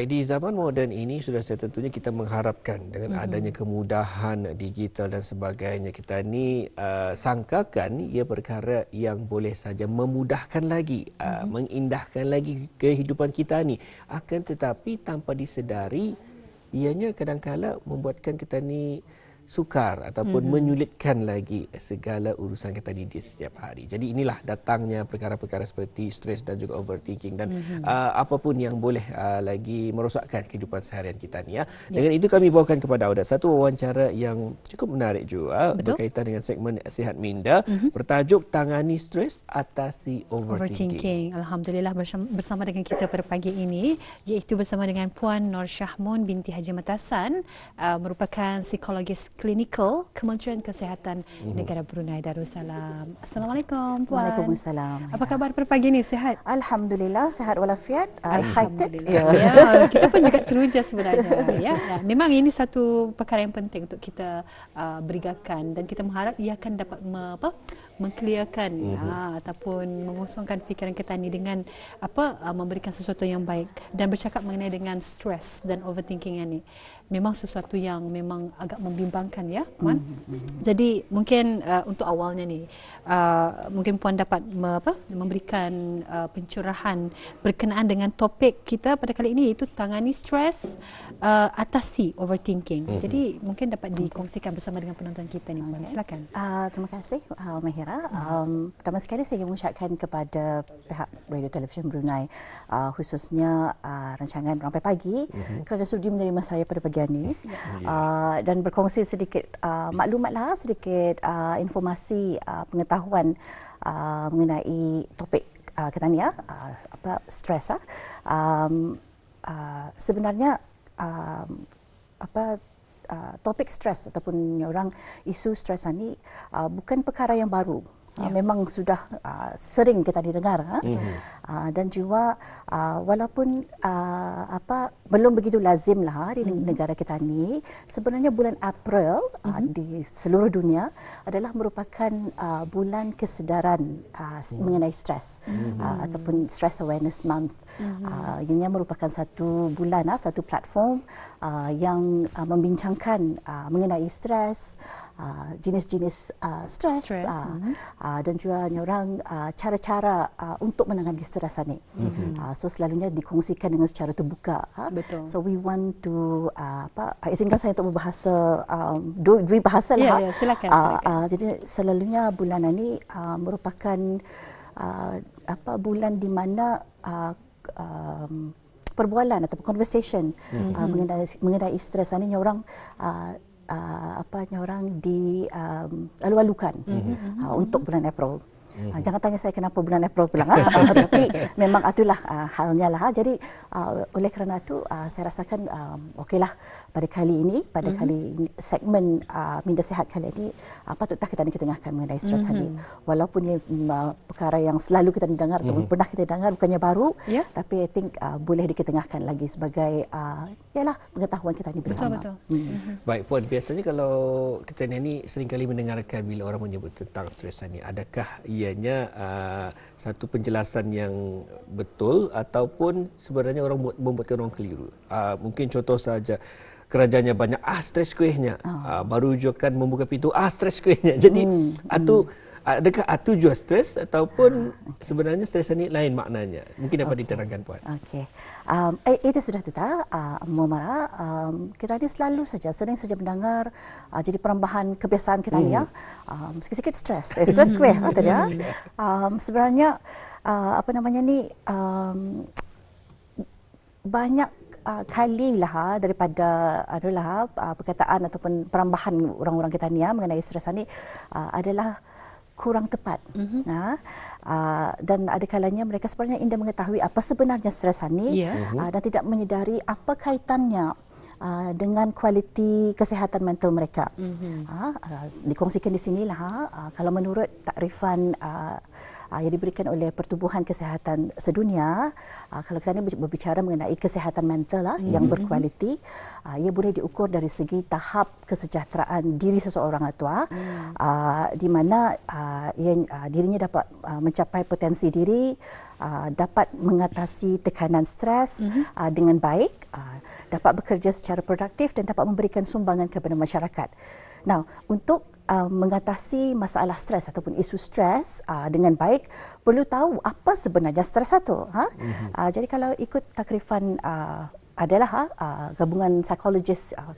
Baik di zaman moden ini sudah tentunya kita mengharapkan dengan hmm adanya kemudahan digital dan sebagainya kita ini uh, sangkakan ia perkara yang boleh saja memudahkan lagi uh, mhm. mengindahkan lagi kehidupan kita ini. akan tetapi tanpa disedari ianya kadangkala membuatkan kita ini sukar ataupun hmm. menyulitkan lagi segala urusan kita di setiap hari. Jadi inilah datangnya perkara-perkara seperti stres dan juga overthinking dan hmm. uh, apapun yang boleh uh, lagi merosakkan kehidupan seharian kita ni ya. ya. Dengan yes. itu kami bawakan kepada anda satu wawancara yang cukup menarik juga Betul. berkaitan dengan segmen sihat minda hmm. bertajuk tangani stres atasi overthinking. overthinking. Alhamdulillah bersama dengan kita pada pagi ini iaitu bersama dengan Puan Nur Syahmun binti Haji Matasan uh, merupakan psikologis Klinikal Kementerian Kesehatan Negara Brunei Darussalam. Assalamualaikum Puan. Waalaikumsalam. Apa khabar per pagi ni? Sehat? Alhamdulillah, sehat walafiat. Ah, excited. Yeah. ya, kita pun juga teruja sebenarnya. Ya, ya, memang ini satu perkara yang penting untuk kita uh, berigakan dan kita mengharap ia akan dapat me- apa? mengkliarkan mm-hmm. uh, ya, ataupun mengosongkan fikiran kita ni dengan apa uh, memberikan sesuatu yang baik dan bercakap mengenai dengan stres dan overthinking ini memang sesuatu yang memang agak membimbangkan ya puan mm-hmm. jadi mungkin uh, untuk awalnya ni uh, mungkin puan dapat me- apa memberikan uh, pencerahan berkenaan dengan topik kita pada kali ini iaitu tangani stres uh, atasi overthinking mm-hmm. jadi mungkin dapat dikongsikan bersama dengan penonton kita ni puan okay. silakan uh, terima kasih uh, Mahira Um, pertama sekali saya ingin mengucapkan kepada pihak Radio Television Brunei uh, khususnya uh, rancangan Rampai Pagi mm-hmm. kerana sudi menerima saya pada pagi ini ya. uh, dan berkongsi sedikit uh, maklumatlah sedikit uh, informasi uh, pengetahuan uh, mengenai topik uh, ketania uh, apa stres uh. Um, uh, sebenarnya uh, apa Uh, topik stres ataupun orang isu stres ini uh, bukan perkara yang baru Ah, ya. Uh, memang sudah uh, sering kita didengar uh, mm-hmm. uh, dan juga uh, walaupun uh, apa belum begitu lazim lah di mm-hmm. negara kita ni sebenarnya bulan April mm-hmm. di seluruh dunia adalah merupakan uh, bulan kesedaran uh, mm-hmm. mengenai stres mm-hmm. uh, ataupun stress awareness month mm-hmm. uh, ini merupakan satu bulan uh, satu platform uh, yang uh, membincangkan uh, mengenai stres uh, Uh, jenis-jenis uh, stres, stres uh, hmm. uh, dan juga orang uh, cara-cara uh, untuk menangani stres ini. Hmm. Uh, so selalunya dikongsikan dengan secara terbuka. Uh. Betul. So we want to uh, apa uh, izinkan saya untuk berbahasa um, dua, dua bahasa lah. Yeah, yeah, silakan. Uh, silakan. Uh, jadi selalunya bulan ini uh, merupakan uh, apa bulan di mana uh, um, perbualan atau conversation hmm. uh, mm-hmm. mengenai mengenai stres ini orang uh, uh, apa orang di um, lalu-lalukan mm-hmm. uh, untuk bulan April. Mm -hmm. Jangan tanya saya kenapa bulan April pulang. ah. Tapi memang itulah ah, halnya. Lah. Ah. Jadi ah, oleh kerana itu ah, saya rasakan um, okeylah pada kali ini, pada mm -hmm. kali ini, segmen ah, Minda Sehat kali ini ah, patutlah kita ketengahkan mengenai stres mm -hmm. hadir. Walaupun ia uh, perkara yang selalu kita dengar mm -hmm. atau mhm. pernah kita dengar, bukannya baru. Yeah. Tapi I think ah, boleh diketengahkan lagi sebagai ah, yalah, pengetahuan kita ini bersama. Betul, betul. Mm -hmm. Mhm. Baik Puan, biasanya kalau kita ini seringkali mendengarkan bila orang menyebut tentang stres hadir, adakah ia ianya uh, satu penjelasan yang betul ataupun sebenarnya orang membuatkan orang keliru. Uh, mungkin contoh saja kerajaannya banyak ah stres kuihnya. Oh. Uh, baru juga kan membuka pintu ah stres kuihnya. Jadi hmm. atau hmm adakah ah, tujuan stres ataupun ha, okay. sebenarnya stres ini lain maknanya mungkin dapat okay. diterangkan puan okey um, eh, eh itu sudah tu tak uh, ah, muamara um, kita ini selalu saja sering saja mendengar uh, jadi perambahan kebiasaan kita hmm. ni ya um, sikit-sikit stres eh, stres kue kata dia ya. hmm. um, sebenarnya uh, apa namanya ni um, banyak Uh, kali lah ha, daripada adalah uh, perkataan ataupun perambahan orang-orang kita ni ya, mengenai stres ini uh, adalah kurang tepat. Mm-hmm. Uh, dan ada kalanya mereka sebenarnya indah mengetahui apa sebenarnya stres ini yeah. Ya. uh, mhm. dan tidak menyedari apa kaitannya uh, dengan kualiti kesehatan mental mereka. Mm-hmm. Uh, uh, dikongsikan di sinilah uh, kalau menurut takrifan uh, uh, yang diberikan oleh Pertubuhan kesehatan Sedunia. Uh, kalau kita berbicara mengenai kesehatan mental lah mm-hmm. yang mhm, berkualiti, uh, ia boleh diukur dari segi tahap kesejahteraan diri seseorang atau mm. uh, di mana uh, ia, uh, dirinya dapat uh, mencapai potensi diri, uh, dapat mengatasi tekanan stres mm-hmm. uh, dengan baik, uh, dapat bekerja secara produktif dan dapat memberikan sumbangan kepada masyarakat. Now, untuk uh, mengatasi masalah stres ataupun isu stres uh, dengan baik perlu tahu apa sebenarnya stres itu. Ha? Mm-hmm. Uh, jadi kalau ikut takrifan uh, adalah uh, gabungan psikologis uh,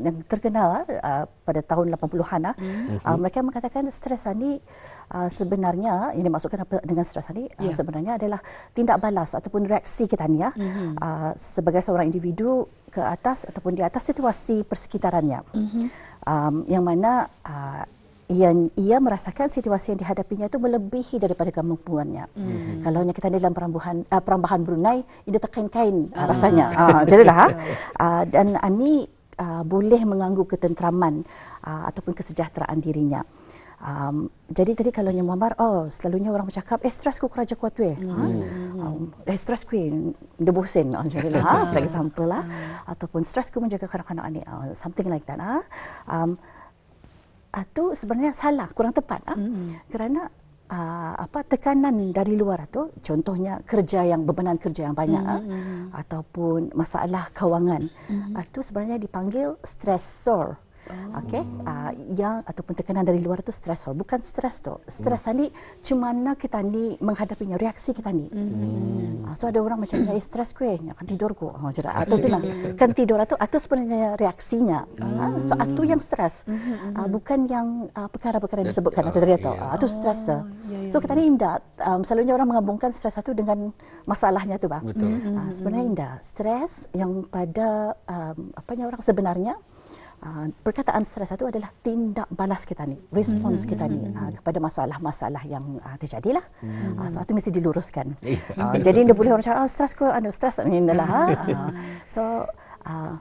yang terkenal uh, pada tahun 80-an uh, mm-hmm. uh, mereka mengatakan stres ini ah uh, sebenarnya ini dimaksudkan apa dengan stres ini yeah. uh, ya. sebenarnya adalah tindak balas ataupun reaksi kita ni ya mm-hmm. uh, sebagai seorang individu ke atas ataupun di atas situasi persekitarannya mm-hmm. um, yang mana uh, yang ia merasakan situasi yang dihadapinya itu melebihi daripada kemampuannya. Mm-hmm. Kalau hanya kita dalam perambahan uh, perambahan Brunei, ini terkain-kain uh, rasanya. Jadi uh, jadilah. uh, dan ini uh, boleh mengganggu ketenteraman uh, ah, ataupun kesejahteraan dirinya. Um, jadi tadi kalau Nya Muhammad, oh selalunya orang bercakap, eh stres ku kerja kuat weh. Hmm. Ha? Um, eh stres ku the bosin, ha? Hmm. for example lah. Hmm. Ataupun stres ku menjaga kanak-kanak ni, uh, something like that. Ha? Um, itu sebenarnya salah, kurang tepat. Ha? Hmm. Kerana uh, apa tekanan dari luar tu contohnya kerja yang bebanan kerja yang banyak mm-hmm. ataupun masalah kewangan mm-hmm. uh, ah, tu sebenarnya dipanggil stressor mm-hmm. Oh. Okey, uh, yang ataupun tekanan dari luar tu stresor, bukan stres tu. Stres hmm. ni cuma nak kita ni menghadapinya, reaksi kita ni. Hmm. Uh, so ada orang macam eh, ni stres kue, kan tidur ku, oh, jadi hmm. atau tu lah, hmm. kan tidur atau atau sebenarnya reaksinya. Ah, hmm. Uh, so atau yang stres, hmm. uh, bukan yang uh, perkara-perkara yang disebutkan atau tadi atau atau stres. Yeah, oh, yeah. Ya, so kita ya. ni indah. Um, selalunya orang menggabungkan stres satu dengan masalahnya tu bang. Betul. Uh, sebenarnya indah. Stres yang pada um, apa orang sebenarnya. Ah, perkataan stres itu adalah tindak balas kita ni, respons hmm. kita ni uh, kepada masalah-masalah yang uh, ah, terjadi lah. Hmm. Uh, so itu mesti diluruskan. Uh, jadi dia boleh orang cakap, oh, stres ku, ada stres ni adalah. Uh, hmm. so uh,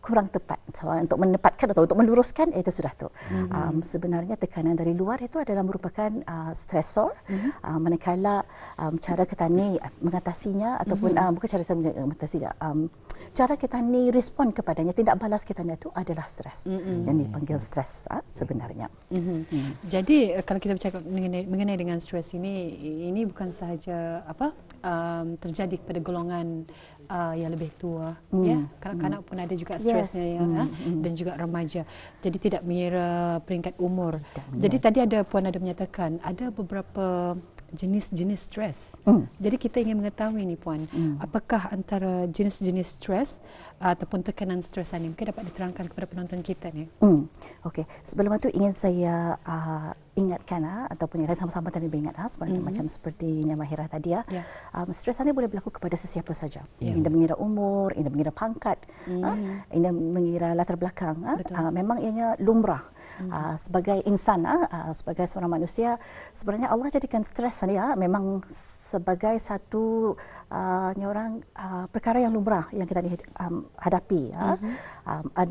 kurang tepat. So untuk menepatkan atau untuk meluruskan itu sudah tu. Um, sebenarnya tekanan dari luar itu adalah merupakan uh, stressor. Hmm. Uh, manakala um, cara kita ni mengatasinya ataupun hmm. uh, bukan cara kita mengatasinya. Um, cara kita ni respon kepadanya tindak balas kita ni itu adalah stres mm-hmm. yang dipanggil stres ha, sebenarnya mm-hmm. Mm. jadi eh, kalau kita bercakap mengenai, mengenai dengan stres ini ini bukan sahaja apa um, terjadi kepada golongan uh, yang lebih tua mm ya mm. kanak-kanak pun ada juga stresnya yes. ya mm-hmm. dan juga remaja jadi tidak mengira peringkat umur tidak jadi tadi ada puan ada menyatakan ada beberapa jenis-jenis stres. Mm. Jadi kita ingin mengetahui ni puan, mm. apakah antara jenis-jenis stres uh, ataupun tekanan stres ini mungkin dapat diterangkan kepada penonton kita ni. Mm. Okey, sebelum itu ingin saya uh, ingatkan ah ataupun yang sama-sama tadi ingat ah sebenarnya mm-hmm. macam seperti yang Mahira tadi ah yeah. um, stres ini boleh berlaku kepada sesiapa saja. Yeah. Indah mengira umur, indah mengira pangkat, ah, mm-hmm. ah, indah mengira latar belakang ah, ah memang ianya lumrah. Mm-hmm. Ah, sebagai insan ah, ah sebagai seorang manusia sebenarnya Allah jadikan stres ini ah memang sebagai satu ah orang ah, perkara yang lumrah yang kita um, hadapi ah. Mm-hmm. Um,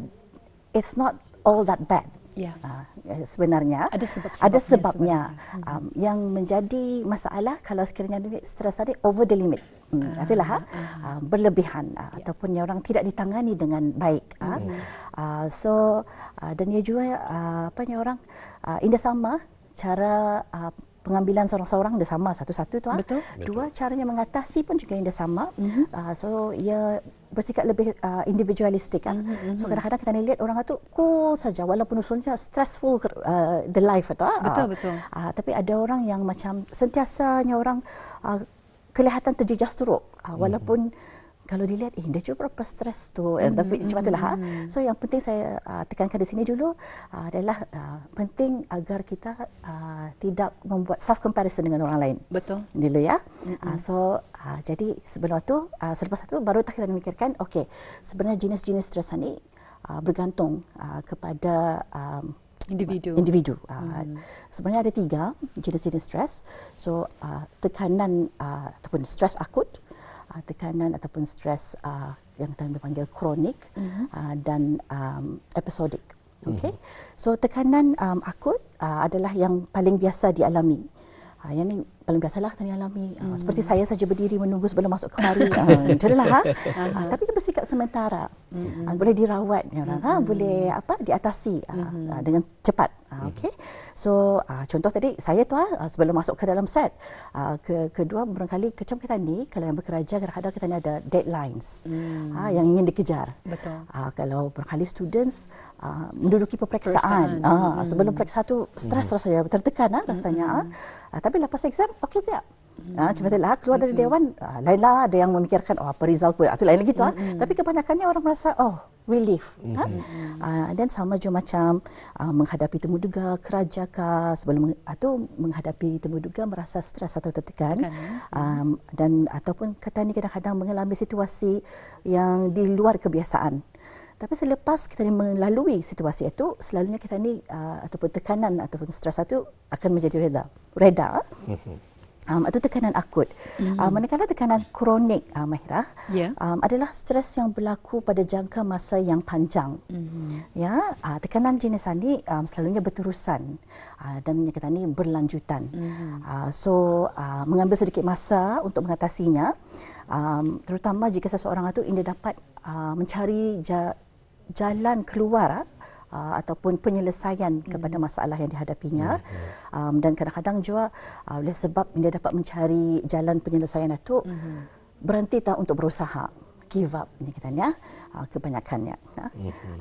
it's not all that bad. Ya. Ah, ya. Sebenarnya ada sebab-sebabnya. Ada sebabnya. Sebab. Um, yang menjadi masalah kalau sekiranya stres tadi over the limit. Hmm, uh, ah, katalah uh, ha? ah. berlebihan uh, yeah. ataupun yang orang tidak ditangani dengan baik uh. Mm. Uh, so uh, dan dia juga uh, apa yang orang uh, in sama cara uh, pengambilan seorang-seorang dia sama satu-satu tu. Ah. Betul. Ah. Dua Betul. caranya mengatasi pun juga yang dia sama. Mm-hmm. Uh, so ia bersikap lebih uh, individualistik Mm-hmm. So mhm. kadang-kadang kita ni lihat orang tu cool saja walaupun usulnya stressful uh, the life atau. Betul betul. Uh, tapi ada orang yang macam sentiasanya orang uh, kelihatan terjejas teruk uh, walaupun mm-hmm kalau dilihat eh dia juga berapa stres tu mm-hmm. tapi cuma itulah ha. so yang penting saya uh, tekankan di sini dulu uh, adalah uh, penting agar kita uh, tidak membuat self comparison dengan orang lain betul dulu ya mm-hmm. uh, so uh, jadi sebelum tu uh, selepas itu baru kita memikirkan okey sebenarnya jenis-jenis stres ni uh, bergantung uh, kepada um, individu individu uh, mm-hmm. sebenarnya ada tiga jenis-jenis stres so uh, tekanan uh, ataupun stres akut uh, tekanan ataupun stres uh, yang kita panggil kronik mm-hmm. uh, dan um, episodik. Mhm. Okay, mm-hmm. so tekanan um, akut uh, adalah yang paling biasa dialami. Uh, yang ini paling biasalah kita dialami. Uh, mm-hmm. Seperti saya saja berdiri menunggu sebelum masuk kemari. uh, itulah, ha? Mhm. uh, uh-huh. Tapi bersikap sementara. Mm-hmm. Uh, boleh dirawat, mm-hmm. ya, boleh apa diatasi uh, mm-hmm. uh, dengan cepat. Uh, okay. So uh, contoh tadi saya tu uh, sebelum masuk ke dalam set uh, ke kedua berkali kecam kita ni kalau yang bekerja kadang-kadang kita ni ada deadlines hmm. uh, yang ingin dikejar. Betul. Uh, kalau berkali students uh, menduduki peperiksaan uh, hmm. sebelum peperiksaan tu stres hmm. saya tertekan uh, rasanya. Hmm. Uh, tapi lepas exam okey tak? Ha, cuma telah keluar dari dewan, ha, ah, lainlah ada yang memikirkan oh apa result pun, ya? itu lain lagi tu. Ha. Tapi kebanyakannya orang merasa oh relief. Ha. Ha, dan sama juga macam ha, menghadapi temuduga kerajaan kah, sebelum atau menghadapi temuduga merasa stres atau tertekan ha, dan ataupun kata ni kadang-kadang mengalami situasi yang di luar kebiasaan. Tapi selepas kita ni melalui situasi itu, selalunya kita ni uh, ataupun tekanan ataupun stres itu akan menjadi reda. Reda um, atau tekanan akut. Mm-hmm. Um, manakala tekanan kronik, uh, Mahira, yeah. um, adalah stres yang berlaku pada jangka masa yang panjang. Mm-hmm. Ya, uh, tekanan jenis ini um, selalunya berterusan uh, dan yang kata ini berlanjutan. Mm-hmm. Uh, so, uh, mengambil sedikit masa untuk mengatasinya, um, terutama jika seseorang itu ingin dapat uh, mencari ja- jalan keluar uh, Uh, ataupun penyelesaian hmm. kepada masalah yang dihadapinya hmm. um, dan kadang-kadang juga uh, oleh sebab dia dapat mencari jalan penyelesaian itu hmm. berhenti tak untuk berusaha give up ni katanya uh, kebanyakannya uh.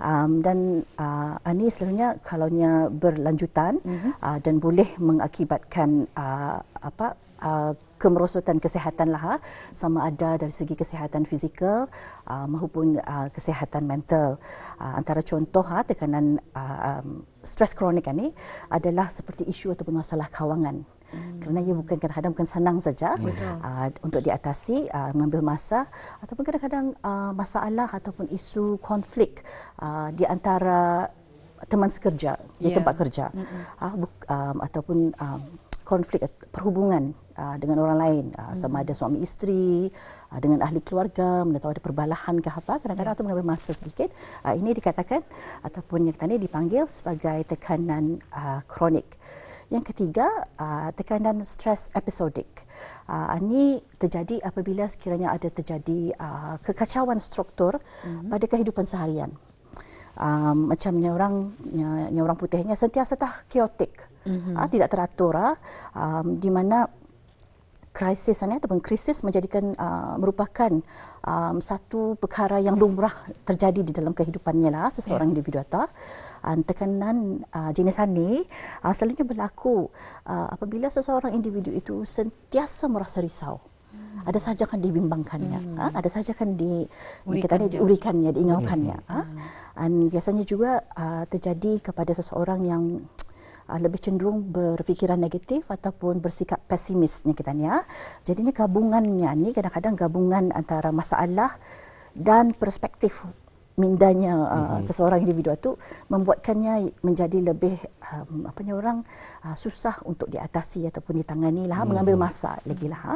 um, dan uh, ini selalunya kalaunya berlanjutan mm-hmm. uh, dan boleh mengakibatkan uh, apa uh, kemerosotan kesihatan lah ha. sama ada dari segi kesihatan fizikal uh, maupun uh, kesihatan mental uh, antara contoh ha tekanan uh, um, stres kronik ini adalah seperti isu ataupun masalah kawangan Hmm. kerana ia bukan kadang-kadang bukan senang saja uh, untuk diatasi uh, mengambil masa ataupun kadang-kadang uh, masalah ataupun isu konflik uh, di antara teman sekerja yeah. di ya. tempat kerja uh, um, ataupun um, konflik perhubungan uh, dengan orang lain uh, hmm. sama ada suami isteri uh, dengan ahli keluarga mana tahu ada perbalahan ke apa kadang-kadang itu ya. mengambil masa sedikit uh, ini dikatakan ataupun yang tadi dipanggil sebagai tekanan uh, kronik yang ketiga uh, tekanan stres episodik uh, ini terjadi apabila sekiranya ada terjadi uh, kekacauan struktur hmm. pada kehidupan seharian um, macamnya orang orang putihnya sentiasa tak chaotic Uh, tidak teratur uh, um, di mana krisis ini ataupun krisis menjadikan uh, merupakan um, satu perkara yang lumrah terjadi di dalam kehidupannya lah seseorang yeah. individu atau uh, tekanan uh, jenis ini uh, selalunya berlaku uh, apabila seseorang individu itu sentiasa merasa risau hmm. ada saja kan dibimbangkannya hmm. ha? ada saja kan di diurikannya diurikannya diingatkannya hmm. ha? Uh. dan biasanya juga uh, terjadi kepada seseorang yang uh, lebih cenderung berfikiran negatif ataupun bersikap pesimisnya kita ni ya. Jadinya gabungannya ni kadang-kadang gabungan antara masalah dan perspektif mindanya uh, mm-hmm. seseorang individu itu membuatkannya menjadi lebih um, apa ni orang uh, susah untuk diatasi ataupun ditangani lah mm-hmm. mengambil mhm. masa lagi lah. Ha.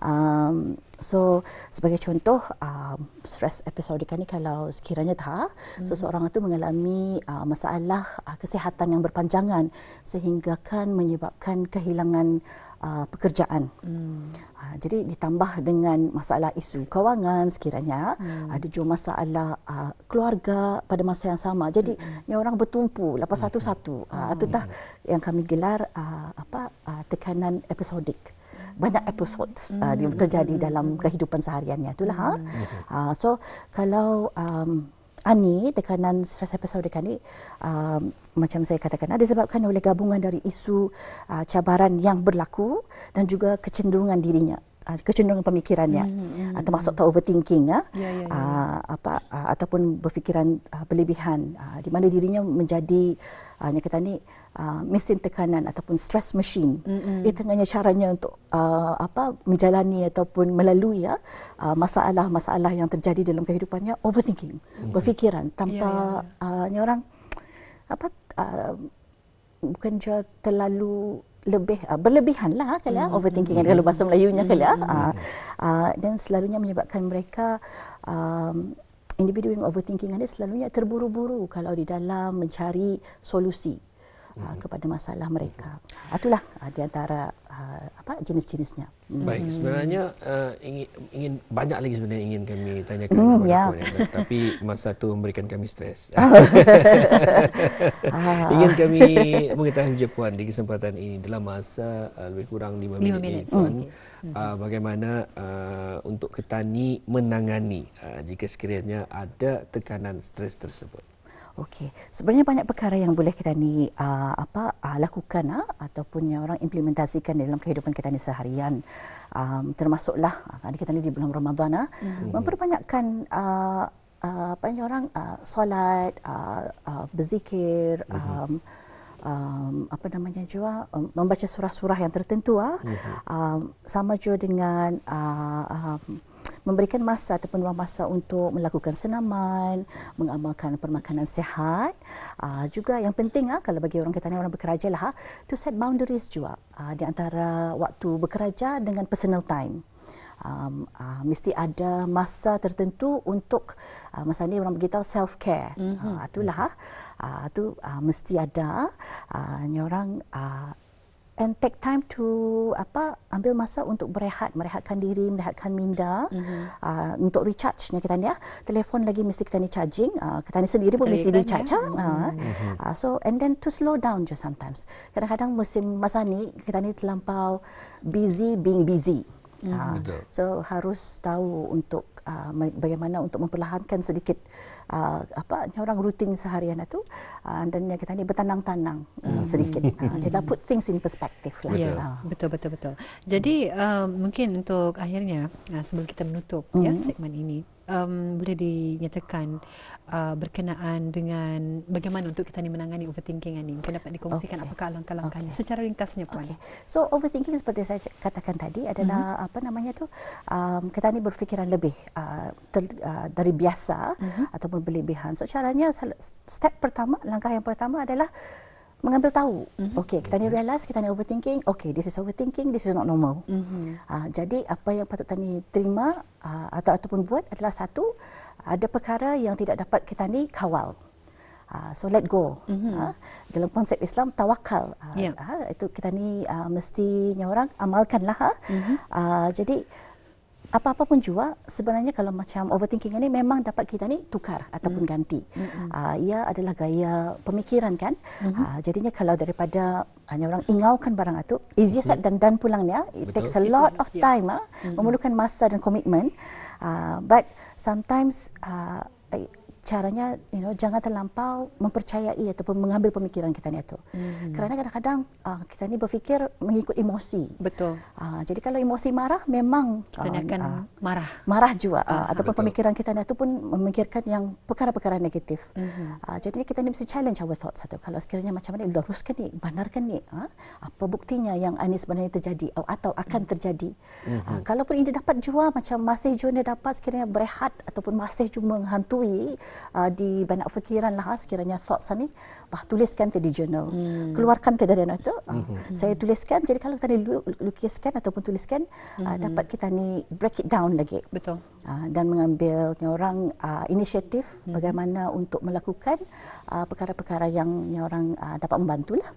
Um, So sebagai contoh um, stres episodik ni kalau sekiranya dah hmm. seseorang itu mengalami uh, masalah uh, kesihatan yang berpanjangan sehingga kan menyebabkan kehilangan uh, pekerjaan. Hmm. Uh, jadi ditambah dengan masalah isu kewangan sekiranya hmm. ada juga masalah uh, keluarga pada masa yang sama. Jadi hmm. orang bertumpu lepas satu-satu. Hmm. Uh, ah, itu ya, ya. yang kami gelar uh, apa tekanan episodik banyak episodes yang uh, hmm. uh, terjadi dalam kehidupan sehariannya itulah ha. hmm. ha uh, so kalau um, Ani tekanan stres episode dekat ni um, macam saya katakan ada sebabkan oleh gabungan dari isu uh, cabaran yang berlaku dan juga kecenderungan dirinya uh, kecenderungan pemikirannya hmm, hmm, hmm. Uh, termasuk hmm. overthinking ha. ya, ya, ya. Uh, apa uh, ataupun berfikiran uh, berlebihan uh, di mana dirinya menjadi uh, nyakatan Uh, mesin tekanan ataupun stress machine mm-hmm. ia tengahnya caranya untuk uh, apa menjalani ataupun melalui ya uh, masalah-masalah yang terjadi dalam kehidupannya overthinking mm-hmm. berfikiran tanpa yeah, yeah, yeah. Uh, orang apa uh, bukan je terlalu lebih uh, berlebihan lah kan ya mm-hmm. overthinking mm-hmm. kalau bahasa Melayunya kan ya uh, uh, dan selalunya menyebabkan mereka um, individu yang overthinking ada selalunya terburu-buru kalau di dalam mencari solusi uh, kepada masalah mereka. Ah, itulah uh, di antara uh, apa jenis-jenisnya. Hmm. Baik, sebenarnya uh, ingin, ingin banyak lagi sebenarnya ingin kami tanyakan hmm, kepada yeah. korang, tapi masa itu memberikan kami stres. ingin kami mengetahui Puan di kesempatan ini dalam masa uh, lebih kurang lima minit. 5 minit. Ini, okay. uh, bagaimana uh, untuk ketani menangani uh, jika sekiranya ada tekanan stres tersebut? Okey. Sebenarnya banyak perkara yang boleh kita ni uh, apa uh, lakukan uh, ataupun yang orang implementasikan dalam kehidupan kita ni seharian. Um, termasuklah uh, kita ni di bulan Ramadan uh, mm-hmm. memperbanyakkan uh, uh, banyak orang uh, solat, uh, uh, berzikir, mm-hmm. um, um apa namanya juga um, membaca surah-surah yang tertentu ah uh-huh. um, sama juga dengan uh, memberikan masa ataupun ruang masa untuk melakukan senaman, mengamalkan permakanan sehat. Uh, juga yang penting uh, kalau bagi orang kita ni orang bekerja lah, uh, to set boundaries juga uh, di antara waktu bekerja dengan personal time. Um, uh, mesti ada masa tertentu untuk uh, masa ni orang beritahu self care mm-hmm. uh, itulah uh, tu uh, mesti ada uh, orang uh, and take time to apa ambil masa untuk berehat merehatkan diri merehatkan minda mm-hmm. uh, untuk recharge ni kita ni ya ah, telefon lagi mesti kita ni charging uh, kita ni sendiri pun mesti di charge ya? uh, mm-hmm. uh, so and then to slow down just sometimes kadang-kadang musim masa ni kita ni terlampau busy being busy hmm uh, so harus tahu untuk uh, bagaimana untuk memperlahankan sedikit uh, apa orang rutin seharian itu lah uh, ah, dan yang kita ni bertanang-tanang uh, ah, hmm. sedikit. Uh, jadi put things in perspective lah. Yeah. Betul betul betul. Jadi uh, mungkin untuk akhirnya uh, sebelum kita menutup mm. ya hmm. segmen ini um boleh dinyatakan uh, berkenaan dengan bagaimana untuk kita ni menangani overthinking ini kita dapat dikongsikan okay. apakah langkah-langkahnya okay. secara ringkasnya puan okay. so overthinking seperti saya katakan tadi adalah mm-hmm. apa namanya tu um kita ni berfikiran lebih uh, ter, uh, dari biasa mm-hmm. ataupun berlebihan. So caranya step pertama, langkah yang pertama adalah mengambil tahu. Mm-hmm. Okey, kita ni realize, kita ni overthinking. Okey, this is overthinking, this is not normal. Mm-hmm. Uh, jadi apa yang patut tani terima uh, atau ataupun buat adalah satu ada perkara yang tidak dapat kita ni kawal. Uh, so let go. Mm-hmm. Uh, dalam konsep Islam tawakal. Uh, yeah. Ya. uh, itu kita ni uh, mestinya orang amalkanlah. Mm-hmm. Uh, jadi apa-apa pun jual sebenarnya kalau macam overthinking ini memang dapat kita ni tukar ataupun mm. ganti. Mm-hmm. Uh, ia adalah gaya pemikiran kan. Mm-hmm. Uh, jadinya kalau daripada hanya orang ingaukan barang itu easy set hmm. dan dan pulangnya ah, it Betul. takes a lot It's of a, time yeah. uh, mm-hmm. memerlukan masa dan komitmen. Uh, but sometimes uh, caranya you know jangan terlampau mempercayai ataupun mengambil pemikiran kita ni tu. Hmm. Kerana kadang-kadang uh, kita ni berfikir mengikut emosi. Betul. Uh, jadi kalau emosi marah memang kita uh, akan uh, marah. Marah juga uh, uh, ataupun betul. pemikiran kita ni tu pun memikirkan yang perkara-perkara negatif. Hmm. Uh, jadi kita ni mesti challenge our thoughts satu. Kalau sekiranya macam mana luruskan ni, benarkan ni, uh, apa buktinya yang ini sebenarnya terjadi atau akan terjadi. Hmm. Uh, kalaupun ini dapat jua macam masih jua dia dapat sekiranya berehat ataupun masih cuma menghantui uh, di banyak fikiran lah ah, sekiranya thoughts ah, ni bah tuliskan tadi di journal hmm. keluarkan tadi dari itu uh, hmm, hmm, hmm. saya tuliskan jadi kalau tadi ni lukiskan ataupun tuliskan hmm. uh, dapat kita ni break it down lagi betul uh, dan mengambil orang uh, inisiatif hmm. bagaimana untuk melakukan uh, perkara-perkara yang orang uh, dapat membantulah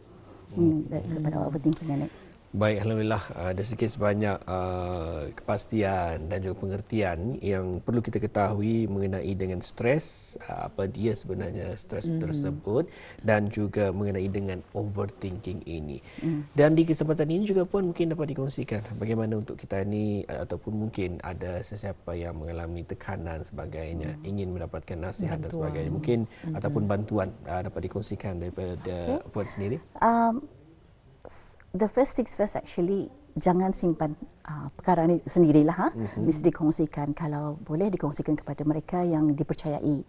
hmm. Hmm, kepada hmm. overthinking ni Baik, Alhamdulillah uh, ada sedikit sebanyak uh, kepastian dan juga pengertian yang perlu kita ketahui mengenai dengan stres, uh, apa dia sebenarnya stres mm-hmm. tersebut dan juga mengenai dengan overthinking ini. Mm. Dan di kesempatan ini juga pun mungkin dapat dikongsikan bagaimana untuk kita ini uh, ataupun mungkin ada sesiapa yang mengalami tekanan sebagainya, mm. ingin mendapatkan nasihat bantuan. dan sebagainya. Mungkin mm-hmm. ataupun bantuan uh, dapat dikongsikan daripada okay. Uh, Puan sendiri. Um, the first things first actually jangan simpan uh, perkara ini sendirilah ha mm-hmm. mesti dikongsikan kalau boleh dikongsikan kepada mereka yang dipercayai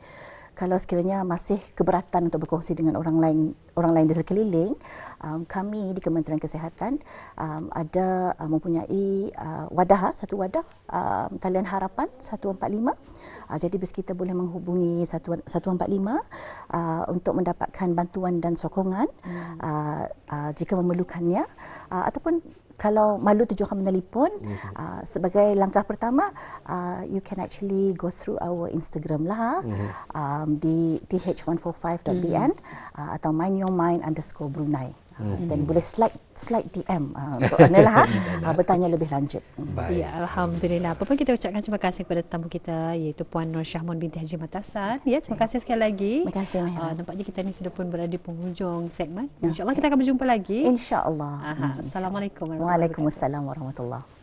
kalau sekiranya masih keberatan untuk berkongsi dengan orang lain orang lain di sekeliling um, kami di Kementerian Kesihatan um, ada um, mempunyai uh, wadah satu wadah um, talian harapan 145 uh, jadi bis kita boleh menghubungi 145 uh, untuk mendapatkan bantuan dan sokongan hmm. uh, uh, jika memerlukannya uh, ataupun kalau malu tujuh orang menelpon mm-hmm. uh, sebagai langkah pertama uh, you can actually go through our Instagram lah mm-hmm. um, di th145.bn mm-hmm. uh, atau mindyourmind dan hmm. boleh slide slide DM uh, ah, untuk Anil lah. ha, bertanya lebih lanjut. Hmm. Baik. Ya, alhamdulillah. Apa pun kita ucapkan terima kasih kepada tamu kita iaitu Puan Nur Syahmon binti Haji Matasan. Ya, terima kasih sekali lagi. Terima kasih Uh, nampaknya kita ni sudah pun berada di penghujung segmen. Insya-Allah kita akan berjumpa lagi. Insyaallah. Hmm, allah Assalamualaikum warahmatullahi warahmatullahi wabarakatuh.